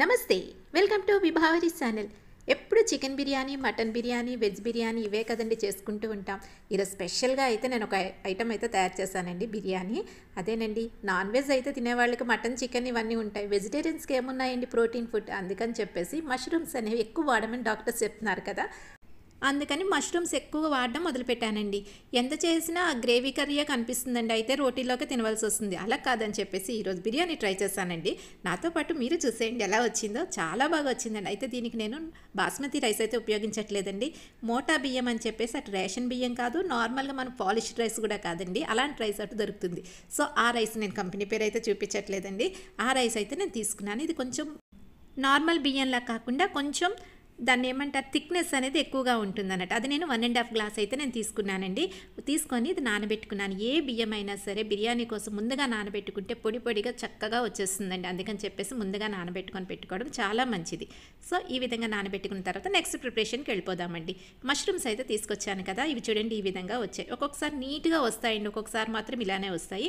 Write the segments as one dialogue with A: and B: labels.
A: నమస్తే welcome to Vibhavari channel ఎప్పుడు chicken biryani mutton biryani veg biryani ఇవే కదండి చేసుకుంటూ ఉంటాం ఈరోజు స్పెషల్గా అయితే నేను ఒక ఐటమ్ అయితే తయారు చేశానండి బిర్యానీ అదేనండి నాన్ వెజ్ అయితే తినేవాళ్ళకి మటన్ చికెన్ ఇవన్నీ ఉంటాయి వెజిటేరియన్స్కి ఏమున్నాయండి ప్రోటీన్ ఫుడ్ అందుకని చెప్పేసి మష్రూమ్స్ అనేవి ఎక్కువ వాడమని డాక్టర్స్ చెప్తున్నారు కదా అందుకని మష్రూమ్స్ ఎక్కువ వాడడం మొదలుపెట్టానండి ఎంత చేసినా ఆ గ్రేవీ కర్రీయే కనిపిస్తుందండి అయితే రోటీలోకి తినవలసి వస్తుంది అలా కాదని చెప్పేసి ఈరోజు బిర్యానీ ట్రై చేశానండి నాతో పాటు మీరు చూసేయండి ఎలా వచ్చిందో చాలా బాగా వచ్చిందండి అయితే దీనికి నేను బాస్మతి రైస్ అయితే ఉపయోగించట్లేదండి మోటా బియ్యం అని చెప్పేసి అటు రేషన్ బియ్యం కాదు నార్మల్గా మనం పాలిష్డ్ రైస్ కూడా కాదండి అలాంటి రైస్ అటు దొరుకుతుంది సో ఆ రైస్ నేను కంపెనీ పేరు అయితే చూపించట్లేదండి ఆ రైస్ అయితే నేను తీసుకున్నాను ఇది కొంచెం నార్మల్ బియ్యంలా కాకుండా కొంచెం దాన్ని ఏమంటారు థిక్నెస్ అనేది ఎక్కువగా ఉంటుంది అన్నట్టు అది నేను వన్ అండ్ హాఫ్ గ్లాస్ అయితే నేను తీసుకున్నానండి తీసుకొని ఇది నానబెట్టుకున్నాను ఏ బియ్యం అయినా సరే బిర్యానీ కోసం ముందుగా నానబెట్టుకుంటే పొడి పొడిగా చక్కగా వచ్చేస్తుందండి అందుకని చెప్పేసి ముందుగా నానబెట్టుకొని పెట్టుకోవడం చాలా మంచిది సో ఈ విధంగా నానబెట్టుకున్న తర్వాత నెక్స్ట్ ప్రిపరేషన్కి వెళ్ళిపోదామండి మష్రూమ్స్ అయితే తీసుకొచ్చాను కదా ఇవి చూడండి ఈ విధంగా వచ్చాయి ఒక్కొక్కసారి నీట్గా వస్తాయండి ఒక్కొక్కసారి మాత్రం ఇలానే వస్తాయి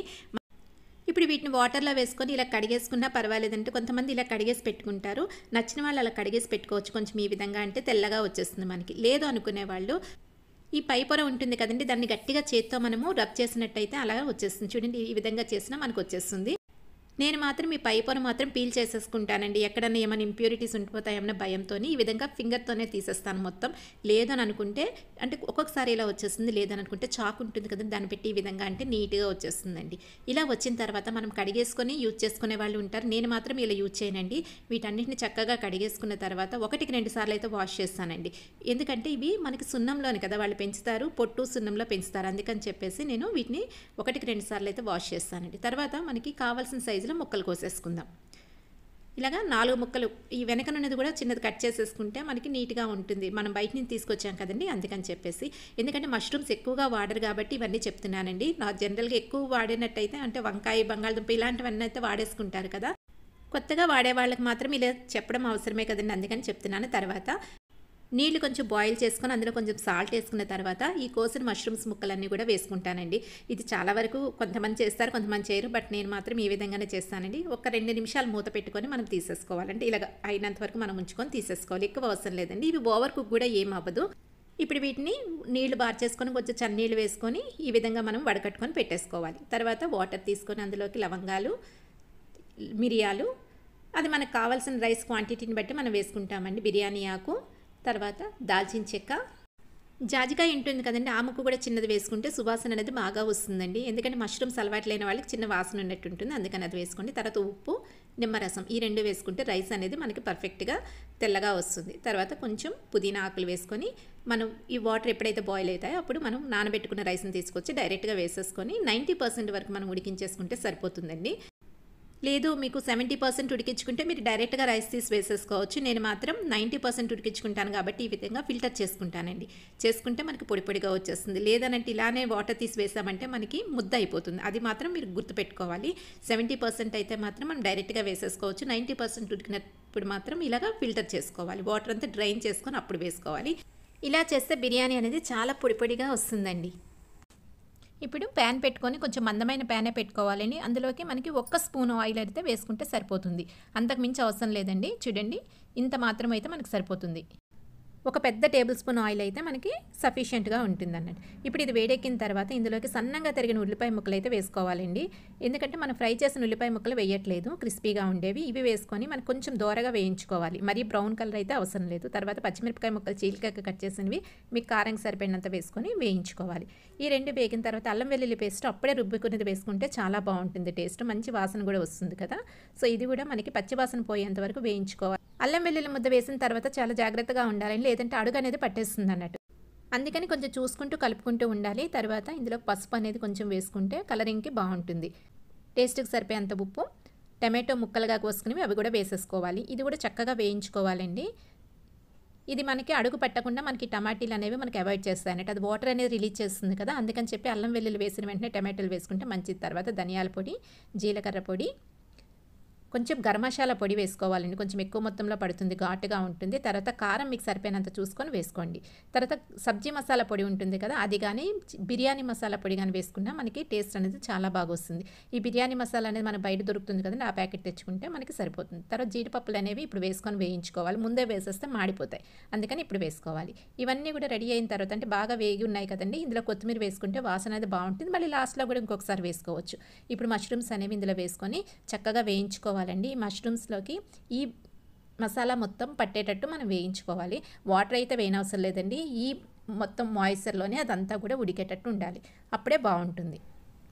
A: ఇప్పుడు వీటిని వాటర్లో వేసుకొని ఇలా కడిగేసుకున్నా పర్వాలేదంటే కొంతమంది ఇలా కడిగేసి పెట్టుకుంటారు నచ్చిన వాళ్ళు అలా కడిగేసి పెట్టుకోవచ్చు కొంచెం ఈ విధంగా అంటే తెల్లగా వచ్చేస్తుంది మనకి లేదు అనుకునే వాళ్ళు ఈ పై పొర ఉంటుంది కదండి దాన్ని గట్టిగా చేత్తో మనము రబ్ చేసినట్టయితే అలా వచ్చేస్తుంది చూడండి ఈ విధంగా చేసినా మనకు వచ్చేస్తుంది నేను మాత్రం మీ పై పొర మాత్రం పీల్ చేసేసుకుంటానండి ఎక్కడన్నా ఏమైనా ఇంప్యూరిటీస్ ఉండిపోతాయన్న భయంతో ఈ విధంగా ఫింగర్తోనే తీసేస్తాను మొత్తం లేదని అనుకుంటే అంటే ఒక్కొక్కసారి ఇలా వచ్చేస్తుంది లేదని అనుకుంటే చాక్ ఉంటుంది కదా దాన్ని పెట్టి ఈ విధంగా అంటే నీట్గా వచ్చేస్తుందండి ఇలా వచ్చిన తర్వాత మనం కడిగేసుకొని యూజ్ చేసుకునే వాళ్ళు ఉంటారు నేను మాత్రం ఇలా యూజ్ చేయనండి వీటన్నిటిని చక్కగా కడిగేసుకున్న తర్వాత ఒకటికి రెండు సార్లు అయితే వాష్ చేస్తానండి ఎందుకంటే ఇవి మనకి సున్నంలోని కదా వాళ్ళు పెంచుతారు పొట్టు సున్నంలో పెంచుతారు అందుకని చెప్పేసి నేను వీటిని ఒకటికి రెండు సార్లు అయితే వాష్ చేస్తానండి తర్వాత మనకి కావాల్సిన సైజు సైజులో ముక్కలు కోసేసుకుందాం ఇలాగా నాలుగు ముక్కలు ఈ నుండి కూడా చిన్నది కట్ చేసేసుకుంటే మనకి నీట్గా ఉంటుంది మనం బయట నుంచి తీసుకొచ్చాం కదండి అందుకని చెప్పేసి ఎందుకంటే మష్రూమ్స్ ఎక్కువగా వాడరు కాబట్టి ఇవన్నీ చెప్తున్నానండి నా జనరల్గా ఎక్కువ వాడినట్టయితే అంటే వంకాయ బంగాళదుంప ఇలాంటివన్నీ అయితే వాడేసుకుంటారు కదా కొత్తగా వాడే వాళ్ళకి మాత్రం ఇలా చెప్పడం అవసరమే కదండి అందుకని చెప్తున్నాను తర్వాత నీళ్లు కొంచెం బాయిల్ చేసుకొని అందులో కొంచెం సాల్ట్ వేసుకున్న తర్వాత ఈ కోసిన మష్రూమ్స్ ముక్కలన్నీ కూడా వేసుకుంటానండి ఇది చాలా వరకు కొంతమంది చేస్తారు కొంతమంది చేయరు బట్ నేను మాత్రం ఈ విధంగానే చేస్తానండి ఒక రెండు నిమిషాలు మూత పెట్టుకొని మనం తీసేసుకోవాలండి ఇలాగ అయినంత వరకు మనం ఉంచుకొని తీసేసుకోవాలి ఎక్కువ అవసరం లేదండి ఇవి ఓవర్ కుక్ కూడా ఏం అవ్వదు ఇప్పుడు వీటిని నీళ్లు బార్ చేసుకొని కొంచెం చన్నీళ్ళు వేసుకొని ఈ విధంగా మనం వడకట్టుకొని పెట్టేసుకోవాలి తర్వాత వాటర్ తీసుకొని అందులోకి లవంగాలు మిరియాలు అది మనకు కావాల్సిన రైస్ క్వాంటిటీని బట్టి మనం వేసుకుంటామండి బిర్యానీ ఆకు తర్వాత దాల్చిన చెక్క జాజికాయ ఉంటుంది కదండి ఆ కూడా చిన్నది వేసుకుంటే సువాసన అనేది బాగా వస్తుందండి ఎందుకంటే మష్రూమ్స్ అలవాట్లైన వాళ్ళకి చిన్న వాసన ఉన్నట్టు ఉంటుంది అందుకని అది వేసుకోండి తర్వాత ఉప్పు నిమ్మరసం ఈ రెండు వేసుకుంటే రైస్ అనేది మనకి పర్ఫెక్ట్గా తెల్లగా వస్తుంది తర్వాత కొంచెం పుదీనా ఆకులు వేసుకొని మనం ఈ వాటర్ ఎప్పుడైతే బాయిల్ అవుతాయో అప్పుడు మనం నానబెట్టుకున్న రైస్ని తీసుకొచ్చి డైరెక్ట్గా వేసేసుకొని నైంటీ పర్సెంట్ వరకు మనం ఉడికించేసుకుంటే సరిపోతుందండి లేదు మీకు సెవెంటీ పర్సెంట్ ఉడికించుకుంటే మీరు డైరెక్ట్గా రైస్ తీసి వేసేసుకోవచ్చు నేను మాత్రం నైంటీ పర్సెంట్ ఉడికించుకుంటాను కాబట్టి ఈ విధంగా ఫిల్టర్ చేసుకుంటానండి చేసుకుంటే మనకి పొడి పొడిగా వచ్చేస్తుంది లేదనంటే ఇలానే వాటర్ తీసి వేసామంటే మనకి ముద్ద అయిపోతుంది అది మాత్రం మీరు గుర్తుపెట్టుకోవాలి సెవెంటీ పర్సెంట్ అయితే మాత్రం మనం డైరెక్ట్గా వేసేసుకోవచ్చు నైంటీ పర్సెంట్ ఉడికినప్పుడు మాత్రం ఇలాగ ఫిల్టర్ చేసుకోవాలి వాటర్ అంతా డ్రైన్ చేసుకొని అప్పుడు వేసుకోవాలి ఇలా చేస్తే బిర్యానీ అనేది చాలా పొడి పొడిగా వస్తుందండి ఇప్పుడు ప్యాన్ పెట్టుకొని కొంచెం మందమైన ప్యానే పెట్టుకోవాలని అందులోకి మనకి ఒక్క స్పూన్ ఆయిల్ అయితే వేసుకుంటే సరిపోతుంది అంతకుమించి అవసరం లేదండి చూడండి ఇంత మాత్రం అయితే మనకు సరిపోతుంది ఒక పెద్ద టేబుల్ స్పూన్ ఆయిల్ అయితే మనకి సఫిషియెంట్గా ఉంటుంది అన్నట్టు ఇప్పుడు ఇది వేడెక్కిన తర్వాత ఇందులోకి సన్నంగా తరిగిన ఉల్లిపాయ ముక్కలు అయితే వేసుకోవాలండి ఎందుకంటే మనం ఫ్రై చేసిన ఉల్లిపాయ ముక్కలు వేయట్లేదు క్రిస్పీగా ఉండేవి ఇవి వేసుకొని మనం కొంచెం దోరగా వేయించుకోవాలి మరీ బ్రౌన్ కలర్ అయితే అవసరం లేదు తర్వాత పచ్చిమిరపకాయ ముక్కలు చీలికగా కట్ చేసినవి మీకు కారం సరిపడినంత వేసుకొని వేయించుకోవాలి ఈ రెండు వేగిన తర్వాత అల్లం వెల్లుల్లి పేస్ట్ అప్పుడే రుబ్బుకునేది వేసుకుంటే చాలా బాగుంటుంది టేస్ట్ మంచి వాసన కూడా వస్తుంది కదా సో ఇది కూడా మనకి పచ్చివాసన పోయేంత వరకు వేయించుకోవాలి అల్లం వెల్లుల్లి ముద్ద వేసిన తర్వాత చాలా జాగ్రత్తగా ఉండాలండి లేదంటే అడుగు అనేది పట్టేస్తుంది అన్నట్టు అందుకని కొంచెం చూసుకుంటూ కలుపుకుంటూ ఉండాలి తర్వాత ఇందులో పసుపు అనేది కొంచెం వేసుకుంటే కలరింగ్కి బాగుంటుంది టేస్ట్కి సరిపోయేంత ఉప్పు టమాటో ముక్కలుగా కోసుకుని అవి కూడా వేసేసుకోవాలి ఇది కూడా చక్కగా వేయించుకోవాలండి ఇది మనకి అడుగు పెట్టకుండా మనకి టమాటీలు అనేవి మనకి అవాయిడ్ చేస్తాయి అన్నట్టు అది వాటర్ అనేది రిలీజ్ చేస్తుంది కదా అందుకని చెప్పి అల్లం వెల్లుల్లి వేసిన వెంటనే టమాటాలు వేసుకుంటే మంచిది తర్వాత ధనియాల పొడి జీలకర్ర పొడి కొంచెం గర్మశాల పొడి వేసుకోవాలండి కొంచెం ఎక్కువ మొత్తంలో పడుతుంది ఘాటుగా ఉంటుంది తర్వాత కారం మీకు సరిపోయినంత చూసుకొని వేసుకోండి తర్వాత సబ్జీ మసాలా పొడి ఉంటుంది కదా అది కానీ బిర్యానీ మసాలా పొడి కానీ వేసుకున్నా మనకి టేస్ట్ అనేది చాలా బాగా వస్తుంది ఈ బిర్యానీ మసాలా అనేది మన బయట దొరుకుతుంది కదండి ఆ ప్యాకెట్ తెచ్చుకుంటే మనకి సరిపోతుంది తర్వాత జీడిపప్పులు అనేవి ఇప్పుడు వేసుకొని వేయించుకోవాలి ముందే వేసేస్తే మాడిపోతాయి అందుకని ఇప్పుడు వేసుకోవాలి ఇవన్నీ కూడా రెడీ అయిన తర్వాత అంటే బాగా వేగి ఉన్నాయి కదండి ఇందులో కొత్తిమీర వేసుకుంటే వాసన అనేది బాగుంటుంది మళ్ళీ లాస్ట్లో కూడా ఇంకొకసారి వేసుకోవచ్చు ఇప్పుడు మష్రూమ్స్ అనేవి ఇందులో వేసుకొని చక్కగా వేయించుకోవాలి వేయించుకోవాలండి ఈ మష్రూమ్స్లోకి ఈ మసాలా మొత్తం పట్టేటట్టు మనం వేయించుకోవాలి వాటర్ అయితే వేయనవసరం లేదండి ఈ మొత్తం మాయిశ్చర్లోనే అదంతా కూడా ఉడికేటట్టు ఉండాలి అప్పుడే బాగుంటుంది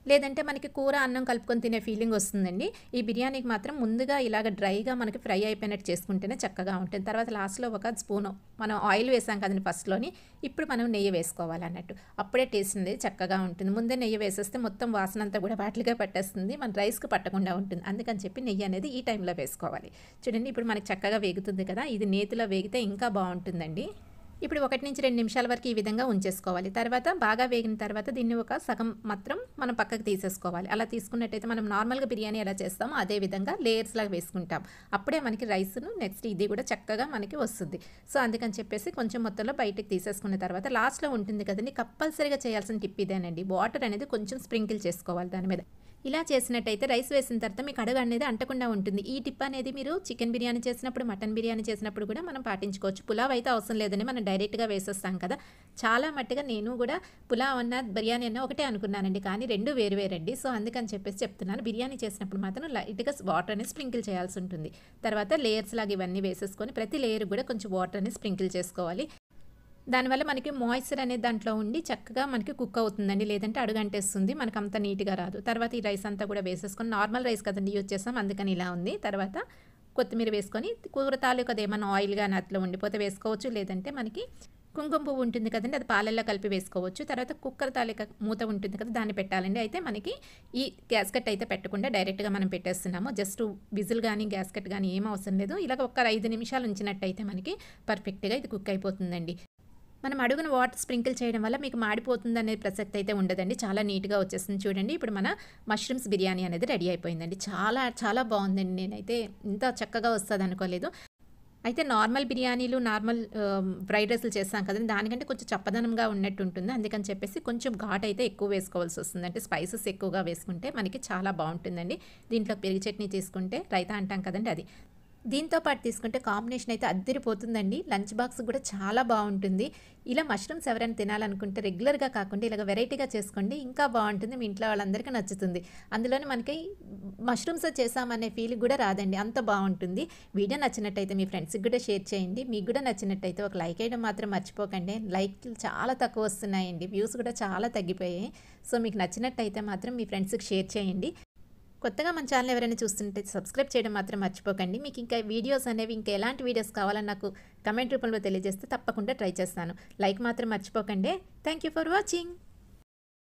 A: లేదంటే మనకి కూర అన్నం కలుపుకొని తినే ఫీలింగ్ వస్తుందండి ఈ బిర్యానీకి మాత్రం ముందుగా ఇలాగ డ్రైగా మనకి ఫ్రై అయిపోయినట్టు చేసుకుంటేనే చక్కగా ఉంటుంది తర్వాత లాస్ట్లో ఒక స్పూన్ మనం ఆయిల్ వేసాం కదండి ఫస్ట్లోని ఇప్పుడు మనం నెయ్యి వేసుకోవాలన్నట్టు అప్పుడే టేస్ట్ అనేది చక్కగా ఉంటుంది ముందే నెయ్యి వేసేస్తే మొత్తం వాసన అంతా కూడా వాటిగా పట్టేస్తుంది మన రైస్కి పట్టకుండా ఉంటుంది అందుకని చెప్పి నెయ్యి అనేది ఈ టైంలో వేసుకోవాలి చూడండి ఇప్పుడు మనకి చక్కగా వేగుతుంది కదా ఇది నేతిలో వేగితే ఇంకా బాగుంటుందండి ఇప్పుడు ఒకటి నుంచి రెండు నిమిషాల వరకు ఈ విధంగా ఉంచేసుకోవాలి తర్వాత బాగా వేగిన తర్వాత దీన్ని ఒక సగం మాత్రం మనం పక్కకు తీసేసుకోవాలి అలా తీసుకున్నట్టయితే మనం నార్మల్గా బిర్యానీ ఎలా చేస్తామో అదే విధంగా లేయర్స్లాగా వేసుకుంటాం అప్పుడే మనకి రైస్ను నెక్స్ట్ ఇది కూడా చక్కగా మనకి వస్తుంది సో అందుకని చెప్పేసి కొంచెం మొత్తంలో బయటకు తీసేసుకున్న తర్వాత లాస్ట్లో ఉంటుంది కదండి కంపల్సరీగా చేయాల్సిన టిప్ ఇదేనండి వాటర్ అనేది కొంచెం స్ప్రింకిల్ చేసుకోవాలి దాని మీద ఇలా చేసినట్టయితే రైస్ వేసిన తర్వాత మీకు అడుగు అనేది అంటకుండా ఉంటుంది ఈ టిప్ అనేది మీరు చికెన్ బిర్యానీ చేసినప్పుడు మటన్ బిర్యానీ చేసినప్పుడు కూడా మనం పాటించుకోవచ్చు పులావ్ అయితే అవసరం లేదని మనం డైరెక్ట్గా వేసేస్తాం కదా చాలా మట్టుగా నేను కూడా పులావ్ అన్న బిర్యానీ అన్న ఒకటే అనుకున్నానండి కానీ రెండు వేరు వేరండి సో అందుకని చెప్పేసి చెప్తున్నాను బిర్యానీ చేసినప్పుడు మాత్రం లైట్గా వాటర్ స్ప్రింకిల్ చేయాల్సి ఉంటుంది తర్వాత లేయర్స్ లాగా ఇవన్నీ వేసేసుకొని ప్రతి లేయర్ కూడా కొంచెం వాటర్ స్ప్రింకిల్ చేసుకోవాలి దానివల్ల మనకి మాయిశ్చర్ అనేది దాంట్లో ఉండి చక్కగా మనకి కుక్ అవుతుందండి లేదంటే అడుగంటేస్తుంది మనకు అంత నీట్గా రాదు తర్వాత ఈ రైస్ అంతా కూడా వేసేసుకొని నార్మల్ రైస్ కదండి యూజ్ చేస్తాం అందుకని ఇలా ఉంది తర్వాత కొత్తిమీర వేసుకొని కూర తాలూకా ఏమైనా ఆయిల్ కానీ అట్లా ఉండిపోతే వేసుకోవచ్చు లేదంటే మనకి కుంకుమ పువ్వు ఉంటుంది కదండి అది పాలల్లో కలిపి వేసుకోవచ్చు తర్వాత కుక్కర్ తాలిక మూత ఉంటుంది కదా దాన్ని పెట్టాలండి అయితే మనకి ఈ గ్యాస్ కట్ అయితే పెట్టకుండా డైరెక్ట్గా మనం పెట్టేస్తున్నాము జస్ట్ విజిల్ కానీ గ్యాస్ కట్ కానీ ఏం అవసరం లేదు ఇలాగ ఒక ఐదు నిమిషాలు ఉంచినట్టయితే మనకి పర్ఫెక్ట్గా ఇది కుక్ అయిపోతుందండి మనం అడుగున వాటర్ స్ప్రింకిల్ చేయడం వల్ల మీకు మాడిపోతుంది అనే ప్రసక్తి అయితే ఉండదండి చాలా నీట్గా వచ్చేస్తుంది చూడండి ఇప్పుడు మన మష్రూమ్స్ బిర్యానీ అనేది రెడీ అయిపోయిందండి చాలా చాలా బాగుందండి నేనైతే ఇంత చక్కగా వస్తుంది అనుకోలేదు అయితే నార్మల్ బిర్యానీలు నార్మల్ ఫ్రైడ్ రైస్లు చేస్తాం కదండి దానికంటే కొంచెం చప్పదనంగా ఉన్నట్టు ఉంటుంది అందుకని చెప్పేసి కొంచెం ఘాట్ అయితే ఎక్కువ వేసుకోవాల్సి వస్తుంది అంటే స్పైసెస్ ఎక్కువగా వేసుకుంటే మనకి చాలా బాగుంటుందండి దీంట్లో పెరుగు చట్నీ తీసుకుంటే రైతా అంటాం కదండి అది దీంతో పాటు తీసుకుంటే కాంబినేషన్ అయితే అద్దరిపోతుందండి లంచ్ బాక్స్ కూడా చాలా బాగుంటుంది ఇలా మష్రూమ్స్ ఎవరైనా తినాలనుకుంటే రెగ్యులర్గా కాకుండా ఇలాగ వెరైటీగా చేసుకోండి ఇంకా బాగుంటుంది మీ ఇంట్లో వాళ్ళందరికీ నచ్చుతుంది అందులోనే మనకి మష్రూమ్స్ చేసామనే ఫీల్ కూడా రాదండి అంత బాగుంటుంది వీడియో నచ్చినట్టయితే మీ ఫ్రెండ్స్కి కూడా షేర్ చేయండి మీకు కూడా నచ్చినట్టయితే ఒక లైక్ వేయడం మాత్రం మర్చిపోకండి లైక్లు చాలా తక్కువ వస్తున్నాయండి వ్యూస్ కూడా చాలా తగ్గిపోయాయి సో మీకు నచ్చినట్టయితే మాత్రం మీ ఫ్రెండ్స్కి షేర్ చేయండి కొత్తగా మన ఛానల్ ఎవరైనా చూస్తుంటే సబ్స్క్రైబ్ చేయడం మాత్రం మర్చిపోకండి మీకు ఇంకా వీడియోస్ అనేవి ఇంకా ఎలాంటి వీడియోస్ కావాలని నాకు కమెంట్ రూపంలో తెలియజేస్తే తప్పకుండా ట్రై చేస్తాను లైక్ మాత్రం మర్చిపోకండి థ్యాంక్ ఫర్ వాచింగ్